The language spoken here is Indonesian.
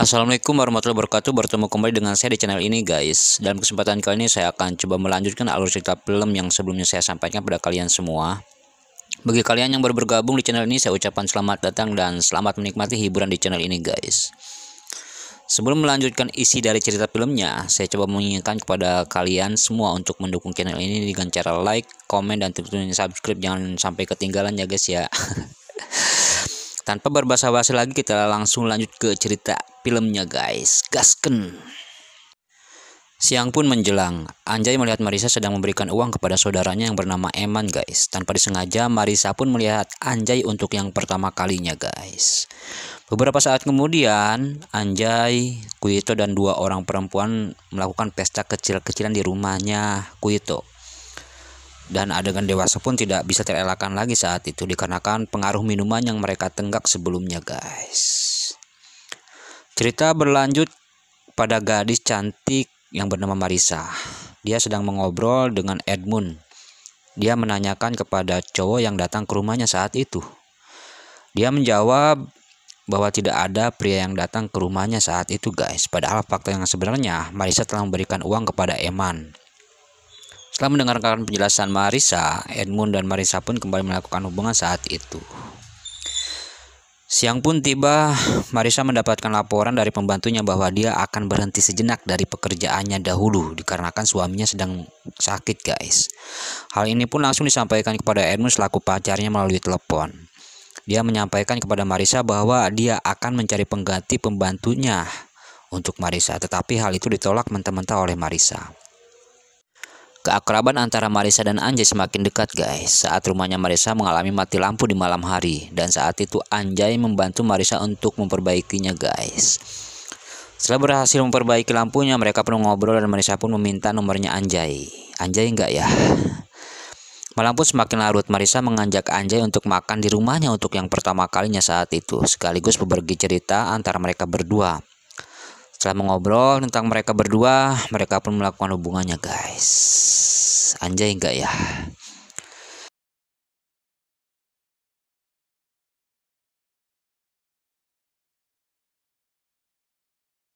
Assalamualaikum warahmatullahi wabarakatuh Bertemu kembali dengan saya di channel ini guys Dalam kesempatan kali ini saya akan coba melanjutkan alur cerita film yang sebelumnya saya sampaikan pada kalian semua Bagi kalian yang baru bergabung di channel ini saya ucapkan selamat datang dan selamat menikmati hiburan di channel ini guys Sebelum melanjutkan isi dari cerita filmnya Saya coba mengingatkan kepada kalian semua untuk mendukung channel ini dengan cara like, komen, dan tentunya subscribe Jangan sampai ketinggalan ya guys ya tanpa berbahasa basi lagi kita langsung lanjut ke cerita filmnya guys gasken Siang pun menjelang, Anjay melihat Marisa sedang memberikan uang kepada saudaranya yang bernama Eman guys. Tanpa disengaja, Marisa pun melihat Anjay untuk yang pertama kalinya guys. Beberapa saat kemudian, Anjay, Kuito dan dua orang perempuan melakukan pesta kecil-kecilan di rumahnya Kuito dan adegan dewasa pun tidak bisa terelakkan lagi saat itu dikarenakan pengaruh minuman yang mereka tenggak sebelumnya guys cerita berlanjut pada gadis cantik yang bernama Marisa dia sedang mengobrol dengan Edmund dia menanyakan kepada cowok yang datang ke rumahnya saat itu dia menjawab bahwa tidak ada pria yang datang ke rumahnya saat itu guys padahal fakta yang sebenarnya Marisa telah memberikan uang kepada Eman setelah mendengarkan penjelasan Marisa, Edmund dan Marisa pun kembali melakukan hubungan saat itu. Siang pun tiba, Marisa mendapatkan laporan dari pembantunya bahwa dia akan berhenti sejenak dari pekerjaannya dahulu dikarenakan suaminya sedang sakit guys. Hal ini pun langsung disampaikan kepada Edmund selaku pacarnya melalui telepon. Dia menyampaikan kepada Marisa bahwa dia akan mencari pengganti pembantunya untuk Marisa, tetapi hal itu ditolak mentah-mentah oleh Marisa. Keakraban antara Marisa dan Anjay semakin dekat guys saat rumahnya Marisa mengalami mati lampu di malam hari dan saat itu Anjay membantu Marisa untuk memperbaikinya guys. Setelah berhasil memperbaiki lampunya mereka penuh ngobrol dan Marisa pun meminta nomornya Anjay. Anjay enggak ya? Malam pun semakin larut Marisa menganjak Anjay untuk makan di rumahnya untuk yang pertama kalinya saat itu sekaligus berbagi cerita antara mereka berdua. Setelah mengobrol tentang mereka berdua, mereka pun melakukan hubungannya, guys. Anjay enggak ya?